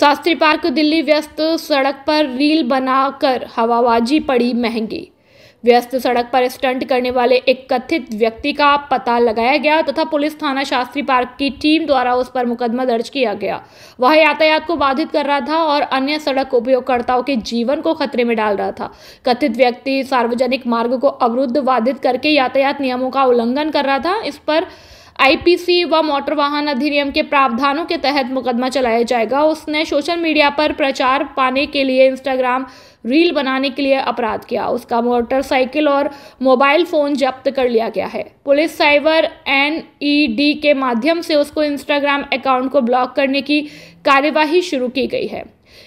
Shastri park Delhi व्यस्त सड़क पर रील बनाकर हवाबाजी पड़ी महंगी व्यस्त सड़क पर स्टंट करने वाले एक कथित व्यक्ति का पता लगाया गया तथा पुलिस थाना शास्त्री पार्क की टीम द्वारा उस पर मुकदमा दर्ज किया गया वह यातायात को बाधित कर रहा था और अन्य सड़क उपयोगकर्ताओं के जीवन को खतरे में डाल रहा था कथित व्यक्ति सार्वजनिक मार्ग को अवरुद्ध बाधित करके यातायात नियमों का उल्लंघन कर रहा था इस पर आईपीसी व मोटर वाहन अधिनियम के प्रावधानों के तहत मुकदमा चलाया जाएगा उसने सोशल मीडिया पर प्रचार पाने के लिए इंस्टाग्राम रील बनाने के लिए अपराध किया उसका मोटरसाइकिल और मोबाइल फ़ोन जब्त कर लिया गया है पुलिस साइबर एन के माध्यम से उसको इंस्टाग्राम अकाउंट को ब्लॉक करने की कार्यवाही शुरू की गई है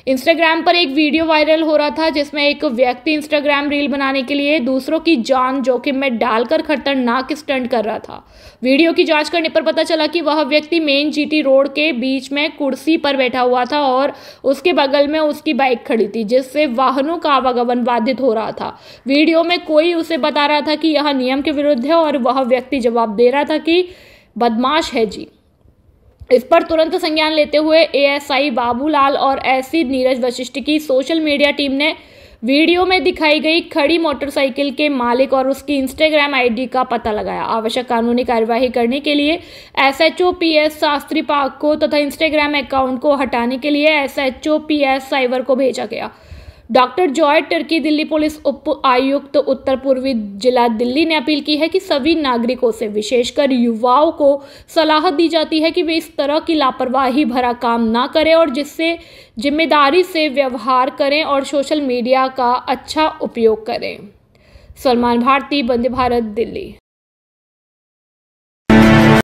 इंस्टाग्राम पर एक वीडियो वायरल हो रहा था जिसमें एक व्यक्ति इंस्टाग्राम रील बनाने के लिए दूसरों की जान जोखिम में डालकर खतरनाक स्टंट कर रहा था वीडियो की जांच करने पर पता चला कि वह व्यक्ति मेन जीटी रोड के बीच में कुर्सी पर बैठा हुआ था और उसके बगल में उसकी बाइक खड़ी थी जिससे वाहनों का आवागमन बाधित हो रहा था वीडियो में कोई उसे बता रहा था कि यह नियम के विरुद्ध है और वह व्यक्ति जवाब दे रहा था कि बदमाश है जी इस पर तुरंत संज्ञान लेते हुए एएसआई बाबूलाल और एससी नीरज वशिष्ठ की सोशल मीडिया टीम ने वीडियो में दिखाई गई खड़ी मोटरसाइकिल के मालिक और उसकी इंस्टाग्राम आईडी का पता लगाया आवश्यक कानूनी कार्यवाही करने के लिए एसएचओ पीएस शास्त्री पाक को तथा इंस्टाग्राम अकाउंट को हटाने के लिए एसएचओ पीएस साइबर को भेजा गया डॉक्टर जॉय टर्की दिल्ली पुलिस उप आयुक्त तो उत्तर पूर्वी जिला दिल्ली ने अपील की है कि सभी नागरिकों से विशेषकर युवाओं को सलाह दी जाती है कि वे इस तरह की लापरवाही भरा काम ना करें और जिससे जिम्मेदारी से व्यवहार करें और सोशल मीडिया का अच्छा उपयोग करें सलमान भारती वंदे भारत दिल्ली